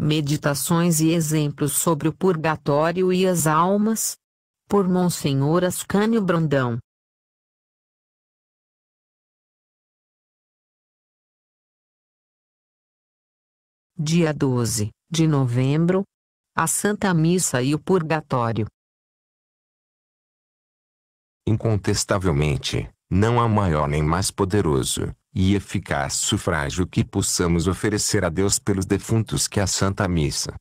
Meditações e exemplos sobre o purgatório e as almas. Por Monsenhor Ascânio Brandão. Dia 12 de novembro. A Santa Missa e o Purgatório. Incontestavelmente, não há maior nem mais poderoso, e eficaz sufrágio que possamos oferecer a Deus pelos defuntos que é a Santa Missa.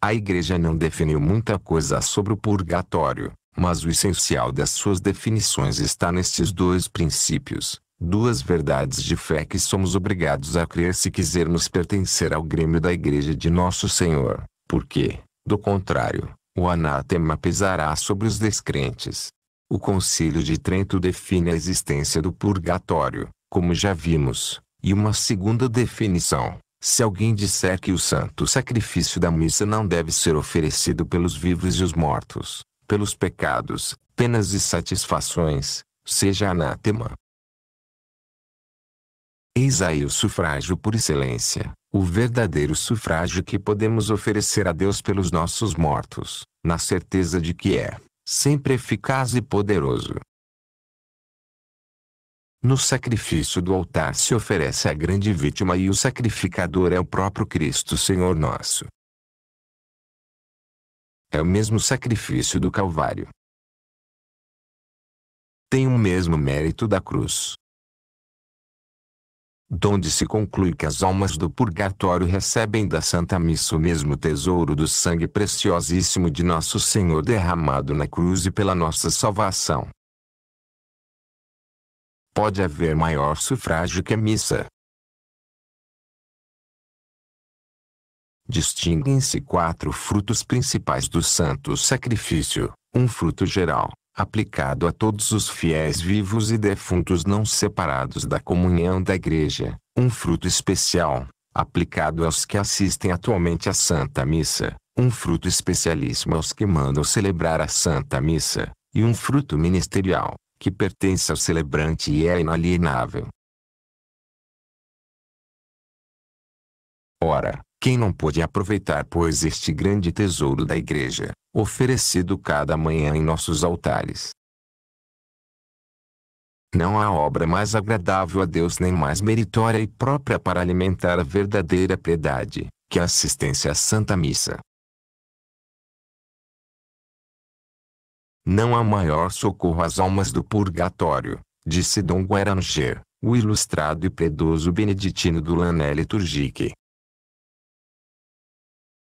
A Igreja não definiu muita coisa sobre o purgatório, mas o essencial das suas definições está nestes dois princípios, duas verdades de fé que somos obrigados a crer se quisermos pertencer ao grêmio da Igreja de Nosso Senhor, porque, do contrário, o anátema pesará sobre os descrentes. O Concílio de Trento define a existência do purgatório, como já vimos, e uma segunda definição. Se alguém disser que o santo sacrifício da missa não deve ser oferecido pelos vivos e os mortos, pelos pecados, penas e satisfações, seja anátema. Eis aí o sufrágio por excelência, o verdadeiro sufrágio que podemos oferecer a Deus pelos nossos mortos, na certeza de que é sempre eficaz e poderoso. No sacrifício do altar se oferece a grande vítima e o sacrificador é o próprio Cristo Senhor nosso. É o mesmo sacrifício do Calvário. Tem o mesmo mérito da cruz donde se conclui que as almas do purgatório recebem da Santa Missa o mesmo tesouro do sangue preciosíssimo de Nosso Senhor derramado na cruz e pela nossa salvação. Pode haver maior sufrágio que a missa. Distinguem-se quatro frutos principais do santo sacrifício, um fruto geral, aplicado a todos os fiéis vivos e defuntos não separados da comunhão da Igreja, um fruto especial, aplicado aos que assistem atualmente à Santa Missa, um fruto especialíssimo aos que mandam celebrar a Santa Missa, e um fruto ministerial, que pertence ao celebrante e é inalienável. Ora, quem não pôde aproveitar, pois, este grande tesouro da Igreja, oferecido cada manhã em nossos altares? Não há obra mais agradável a Deus nem mais meritória e própria para alimentar a verdadeira piedade, que a assistência à Santa Missa. Não há maior socorro às almas do purgatório, disse Dom Guaranger, o ilustrado e predoso beneditino do Lané Turgique,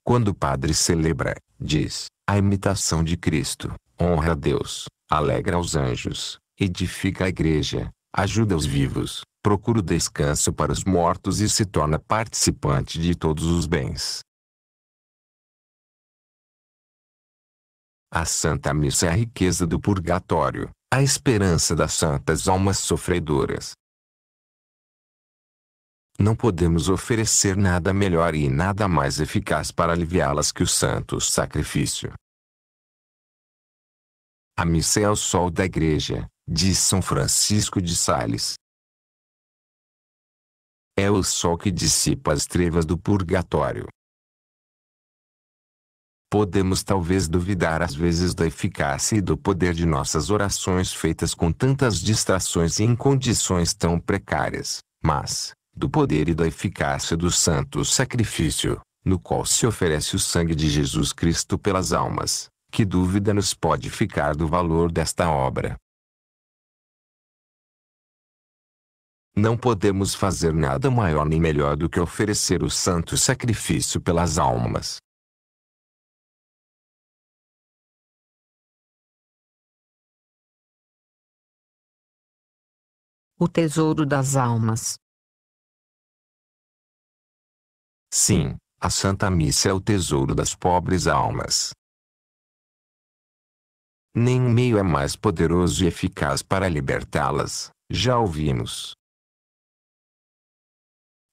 quando o padre celebra, diz, a imitação de Cristo, honra a Deus, alegra aos anjos, edifica a igreja, ajuda os vivos, procura o descanso para os mortos e se torna participante de todos os bens. A Santa Missa é a riqueza do purgatório, a esperança das santas almas sofredoras, não podemos oferecer nada melhor e nada mais eficaz para aliviá-las que o santo sacrifício. A missa é o sol da igreja, diz São Francisco de Sales. É o sol que dissipa as trevas do purgatório. Podemos talvez duvidar às vezes da eficácia e do poder de nossas orações feitas com tantas distrações e em condições tão precárias, mas, do poder e da eficácia do santo sacrifício, no qual se oferece o sangue de Jesus Cristo pelas almas, que dúvida nos pode ficar do valor desta obra? Não podemos fazer nada maior nem melhor do que oferecer o santo sacrifício pelas almas. O tesouro das almas. Sim, a Santa Missa é o tesouro das pobres almas. Nenhum meio é mais poderoso e eficaz para libertá-las, já ouvimos.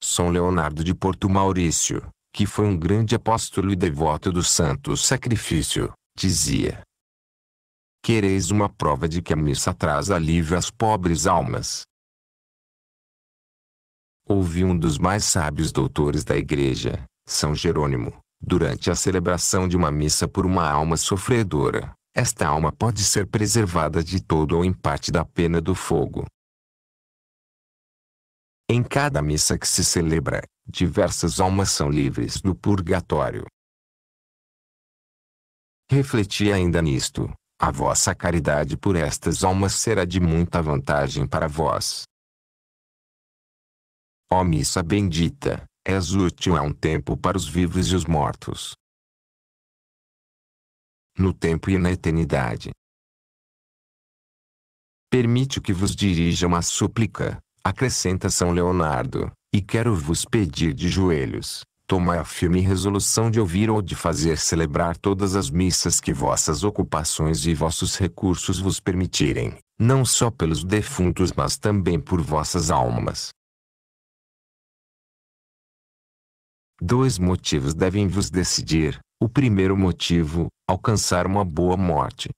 São Leonardo de Porto Maurício, que foi um grande apóstolo e devoto do santo sacrifício, dizia: Quereis uma prova de que a missa traz alívio às pobres almas? ouvi um dos mais sábios doutores da igreja, São Jerônimo, durante a celebração de uma missa por uma alma sofredora. Esta alma pode ser preservada de todo ou em parte da pena do fogo. Em cada missa que se celebra, diversas almas são livres do purgatório. Refleti ainda nisto, a vossa caridade por estas almas será de muita vantagem para vós. Ó missa bendita, és útil a um tempo para os vivos e os mortos. No tempo e na eternidade. Permite que vos dirija uma súplica, acrescenta São Leonardo, e quero vos pedir de joelhos, tomai a firme resolução de ouvir ou de fazer celebrar todas as missas que vossas ocupações e vossos recursos vos permitirem, não só pelos defuntos mas também por vossas almas. Dois motivos devem vos decidir. O primeiro motivo, alcançar uma boa morte.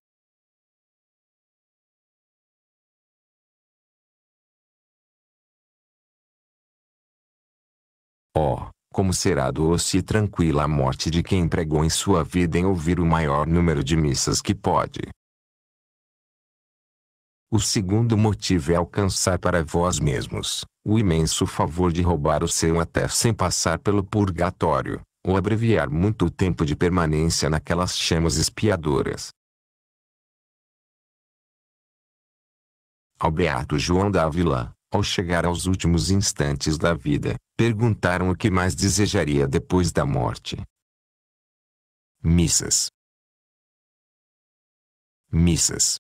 Oh, como será doce e tranquila a morte de quem empregou em sua vida em ouvir o maior número de missas que pode. O segundo motivo é alcançar para vós mesmos o imenso favor de roubar o seu até sem passar pelo purgatório, ou abreviar muito o tempo de permanência naquelas chamas expiadoras. Ao beato João Dávila, ao chegar aos últimos instantes da vida, perguntaram o que mais desejaria depois da morte. Missas. Missas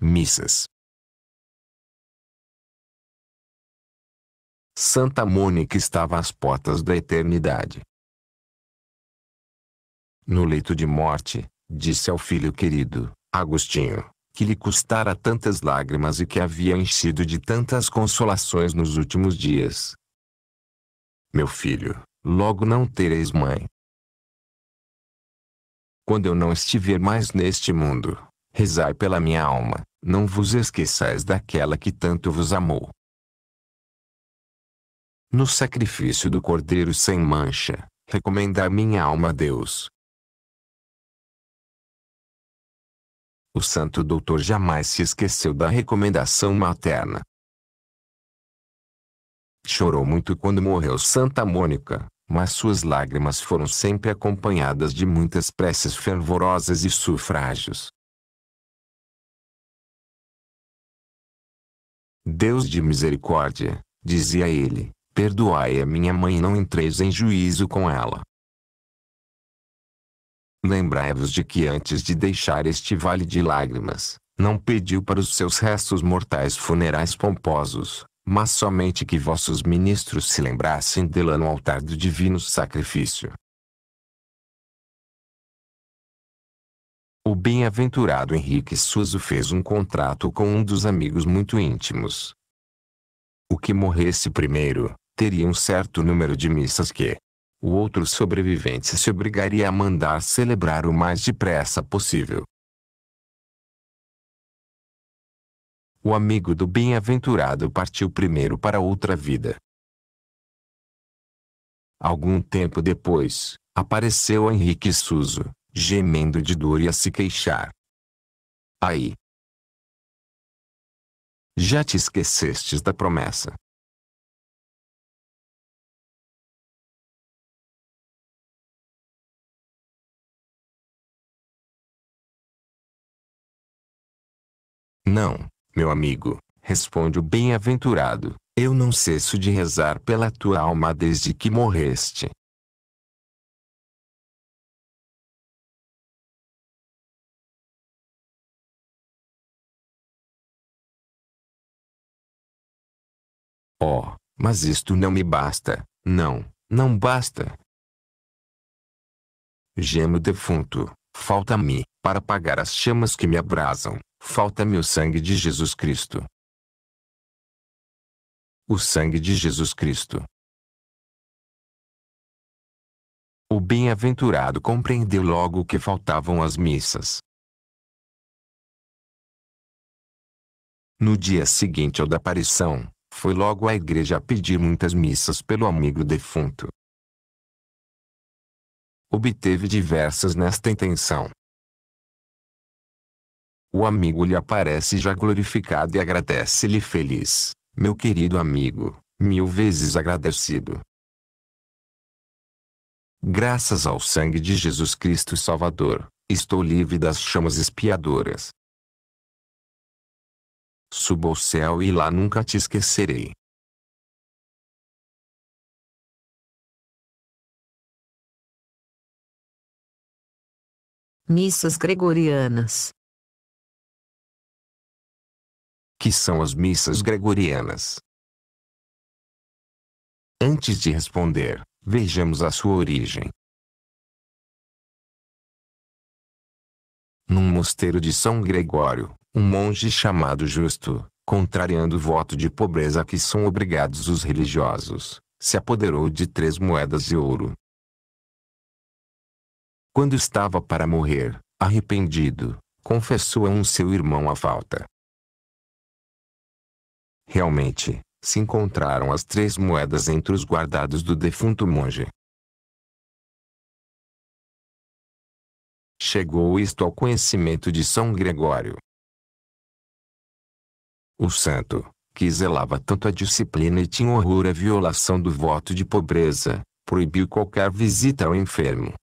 missas. Santa Mônica estava às portas da eternidade. No leito de morte, disse ao filho querido, Agostinho, que lhe custara tantas lágrimas e que havia enchido de tantas consolações nos últimos dias. Meu filho, logo não tereis mãe. Quando eu não estiver mais neste mundo, rezai pela minha alma não vos esqueçais daquela que tanto vos amou. No sacrifício do Cordeiro sem mancha, recomendar minha alma a Deus. O santo doutor jamais se esqueceu da recomendação materna. Chorou muito quando morreu Santa Mônica, mas suas lágrimas foram sempre acompanhadas de muitas preces fervorosas e sufrágios. Deus de misericórdia, dizia ele, perdoai a minha mãe e não entreis em juízo com ela. Lembrai-vos de que antes de deixar este vale de lágrimas, não pediu para os seus restos mortais funerais pomposos, mas somente que vossos ministros se lembrassem dela no altar do divino sacrifício. O bem-aventurado Henrique Suzo fez um contrato com um dos amigos muito íntimos. O que morresse primeiro, teria um certo número de missas que o outro sobrevivente se obrigaria a mandar celebrar o mais depressa possível. O amigo do bem-aventurado partiu primeiro para outra vida. Algum tempo depois, apareceu Henrique Suzo, gemendo de dor e a se queixar. Aí. Já te esquecestes da promessa. Não, meu amigo, responde o bem-aventurado, eu não cesso de rezar pela tua alma desde que morreste. Oh, mas isto não me basta, não, não basta. Gemo defunto, falta-me, para apagar as chamas que me abrasam, falta-me o sangue de Jesus Cristo. O sangue de Jesus Cristo. O bem-aventurado compreendeu logo que faltavam as missas. No dia seguinte ao da aparição, foi logo à igreja pedir muitas missas pelo amigo defunto. Obteve diversas nesta intenção. O amigo lhe aparece já glorificado e agradece-lhe feliz, meu querido amigo, mil vezes agradecido. Graças ao sangue de Jesus Cristo Salvador, estou livre das chamas expiadoras. Subo ao céu e lá nunca te esquecerei. Missas Gregorianas Que são as missas gregorianas? Antes de responder, vejamos a sua origem. Num mosteiro de São Gregório, um monge chamado Justo, contrariando o voto de pobreza a que são obrigados os religiosos, se apoderou de três moedas de ouro. Quando estava para morrer, arrependido, confessou a um seu irmão a falta. Realmente, se encontraram as três moedas entre os guardados do defunto monge. Chegou isto ao conhecimento de São Gregório, o santo, que zelava tanto a disciplina e tinha horror à violação do voto de pobreza, proibiu qualquer visita ao enfermo.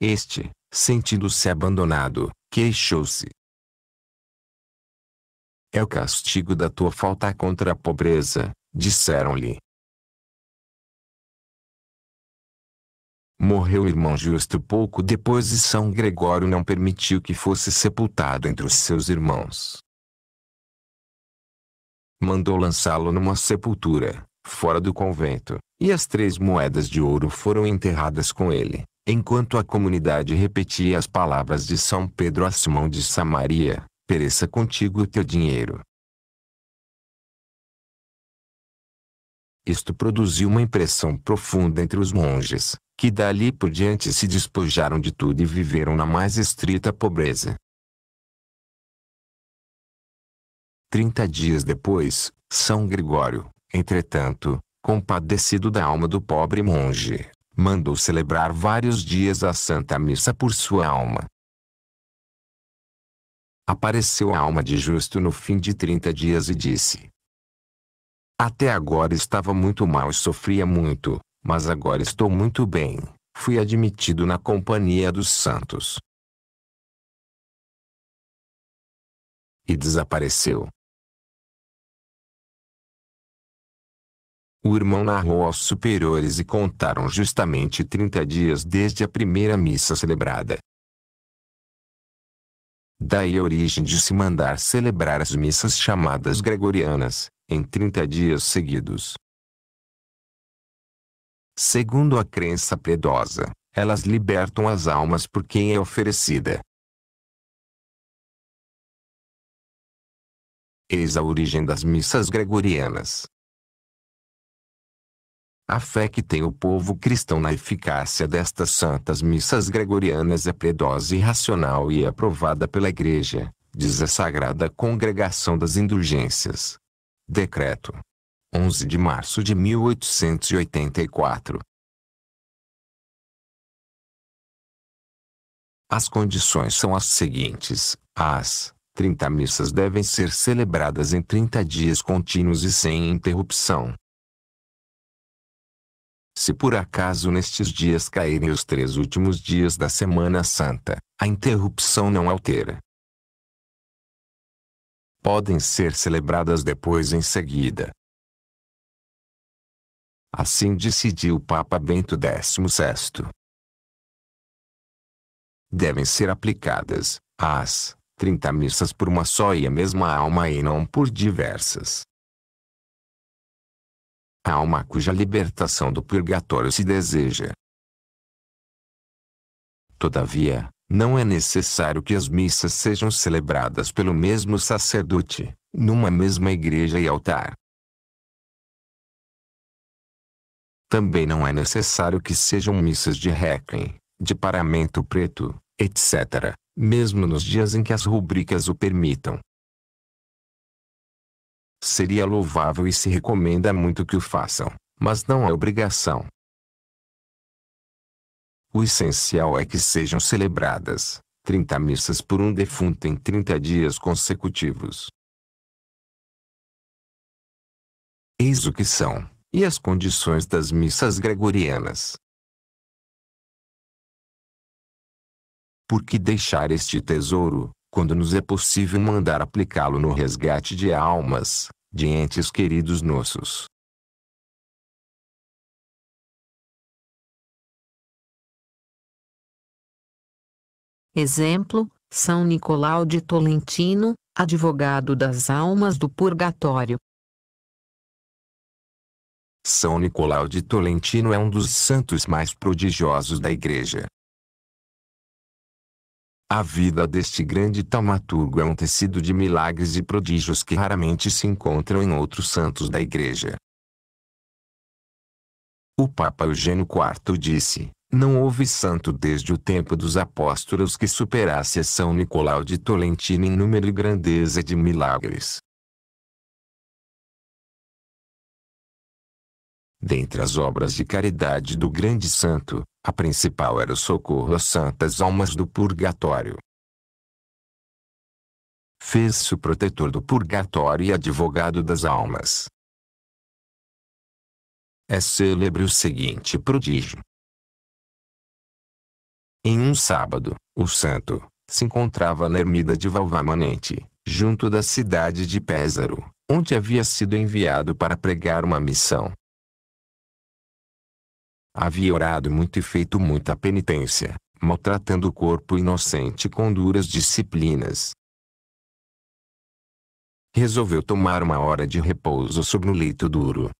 Este, sentindo-se abandonado, queixou-se. É o castigo da tua falta contra a pobreza, disseram-lhe. Morreu o irmão Justo pouco depois e São Gregório não permitiu que fosse sepultado entre os seus irmãos. Mandou lançá-lo numa sepultura, fora do convento, e as três moedas de ouro foram enterradas com ele, enquanto a comunidade repetia as palavras de São Pedro a Simão de Samaria, pereça contigo o teu dinheiro. Isto produziu uma impressão profunda entre os monges, que dali por diante se despojaram de tudo e viveram na mais estrita pobreza. Trinta dias depois, São Gregório, entretanto, compadecido da alma do pobre monge, mandou celebrar vários dias a Santa Missa por sua alma. Apareceu a alma de justo no fim de trinta dias e disse: Até agora estava muito mal e sofria muito, mas agora estou muito bem. Fui admitido na companhia dos santos. E desapareceu. O irmão narrou aos superiores e contaram justamente 30 dias desde a primeira missa celebrada. Daí a origem de se mandar celebrar as missas chamadas gregorianas, em 30 dias seguidos. Segundo a crença piedosa, elas libertam as almas por quem é oferecida. Eis a origem das missas gregorianas. A fé que tem o povo cristão na eficácia destas santas missas gregorianas é piedosa e racional e é aprovada pela Igreja, diz a Sagrada Congregação das Indulgências. Decreto 11 de março de 1884. As condições são as seguintes: as 30 missas devem ser celebradas em 30 dias contínuos e sem interrupção. Se por acaso nestes dias caírem os três últimos dias da Semana Santa, a interrupção não altera. Podem ser celebradas depois em seguida, Assim decidiu o Papa Bento XVI. Devem ser aplicadas, as, 30 missas por uma só e a mesma alma e não por diversas. A alma cuja libertação do purgatório se deseja. Todavia, não é necessário que as missas sejam celebradas pelo mesmo sacerdote, numa mesma igreja e altar. Também não é necessário que sejam missas de requiem, de paramento preto, etc., mesmo nos dias em que as rubricas o permitam. Seria louvável e se recomenda muito que o façam, mas não é obrigação. O essencial é que sejam celebradas 30 missas por um defunto em 30 dias consecutivos. Eis o que são e as condições das missas gregorianas. Por que deixar este tesouro, quando nos é possível mandar aplicá-lo no resgate de almas, de entes queridos nossos? Exemplo, São Nicolau de Tolentino, advogado das almas do purgatório, são Nicolau de Tolentino é um dos santos mais prodigiosos da Igreja. A vida deste grande taumaturgo é um tecido de milagres e prodígios que raramente se encontram em outros santos da Igreja. O Papa Eugênio IV disse: Não houve santo desde o tempo dos apóstolos que superasse a São Nicolau de Tolentino em número e grandeza de milagres. Dentre as obras de caridade do grande santo, a principal era o socorro às santas almas do purgatório. Fez-se o protetor do purgatório e advogado das almas. É célebre o seguinte prodígio. Em um sábado, o santo se encontrava na ermida de Valvamanente, junto da cidade de Pésaro, onde havia sido enviado para pregar uma missão. Havia orado muito e feito muita penitência, maltratando o corpo inocente com duras disciplinas. Resolveu tomar uma hora de repouso sobre o leito duro.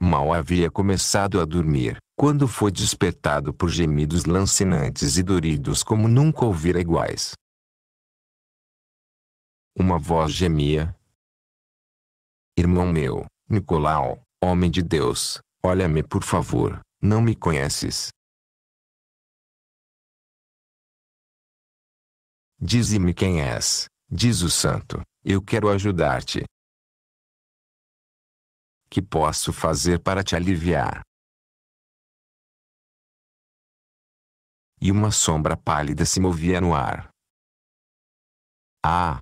Mal havia começado a dormir, quando foi despertado por gemidos lancinantes e doridos como nunca ouvira iguais. Uma voz gemia. Irmão meu, Nicolau, homem de Deus, Olha-me por favor, não me conheces. Dize-me quem és, diz o santo, eu quero ajudar-te. Que posso fazer para te aliviar? E uma sombra pálida se movia no ar. Ah!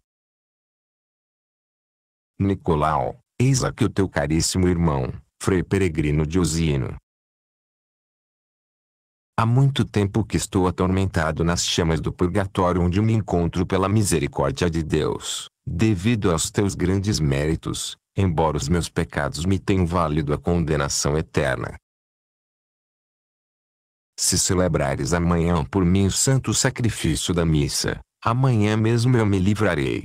Nicolau, eis aqui o teu caríssimo irmão. Frei Peregrino Usino. Há muito tempo que estou atormentado nas chamas do purgatório onde me encontro pela misericórdia de Deus, devido aos teus grandes méritos, embora os meus pecados me tenham valido a condenação eterna. Se celebrares amanhã por mim o santo sacrifício da missa, amanhã mesmo eu me livrarei,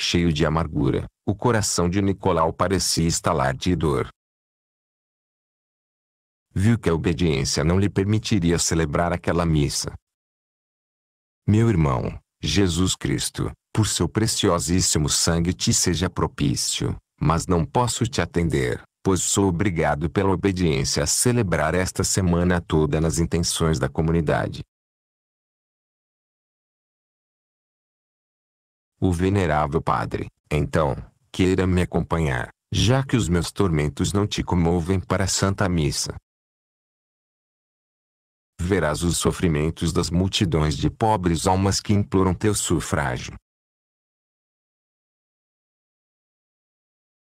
cheio de amargura, o coração de Nicolau parecia estalar de dor. Viu que a obediência não lhe permitiria celebrar aquela missa. Meu irmão, Jesus Cristo, por seu preciosíssimo sangue te seja propício, mas não posso te atender, pois sou obrigado pela obediência a celebrar esta semana toda nas intenções da comunidade. O venerável padre, então, queira me acompanhar, já que os meus tormentos não te comovem para a Santa Missa. Verás os sofrimentos das multidões de pobres almas que imploram teu sufrágio.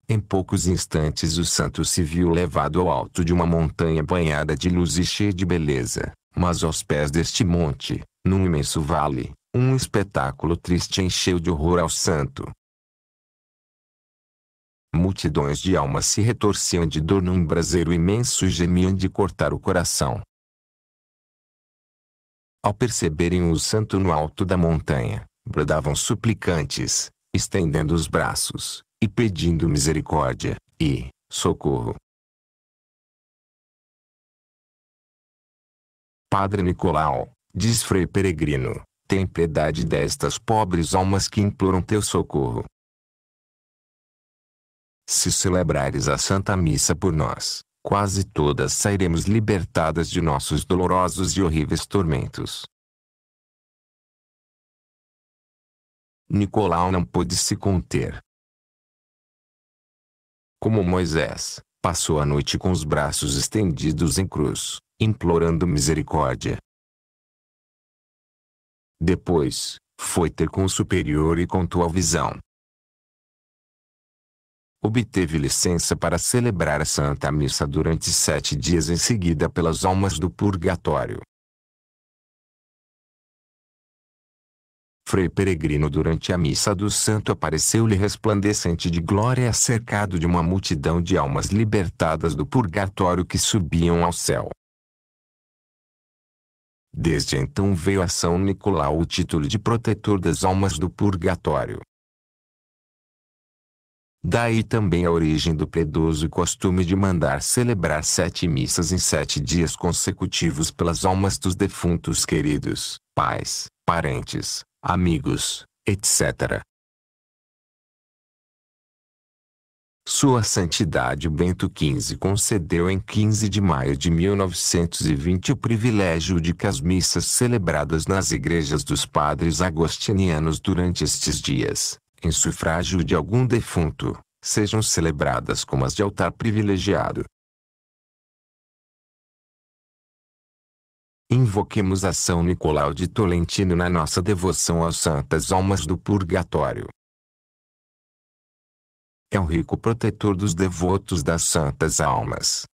Em poucos instantes o santo se viu levado ao alto de uma montanha banhada de luz e cheia de beleza, mas aos pés deste monte, num imenso vale, um espetáculo triste encheu de horror ao santo. Multidões de almas se retorciam de dor num braseiro imenso e gemiam de cortar o coração. Ao perceberem o santo no alto da montanha, bradavam suplicantes, estendendo os braços, e pedindo misericórdia, e socorro. Padre Nicolau, diz Frei Peregrino, tem piedade destas pobres almas que imploram teu socorro. Se celebrares a Santa Missa por nós, quase todas sairemos libertadas de nossos dolorosos e horríveis tormentos. Nicolau não pôde se conter. Como Moisés, passou a noite com os braços estendidos em cruz, implorando misericórdia. Depois, foi ter com o superior e contou a visão. Obteve licença para celebrar a Santa Missa durante sete dias em seguida pelas almas do purgatório. Frei Peregrino durante a missa do santo apareceu-lhe resplandecente de glória cercado de uma multidão de almas libertadas do purgatório que subiam ao céu. Desde então veio a São Nicolau o título de protetor das almas do purgatório. Daí também a origem do predoso costume de mandar celebrar sete missas em sete dias consecutivos pelas almas dos defuntos queridos, pais, parentes, amigos, etc. Sua Santidade Bento XV concedeu em 15 de maio de 1920 o privilégio de que as missas celebradas nas igrejas dos padres agostinianos durante estes dias, em sufrágio de algum defunto, sejam celebradas como as de altar privilegiado. Invoquemos a São Nicolau de Tolentino na nossa devoção às santas almas do purgatório é um rico protetor dos devotos das santas almas.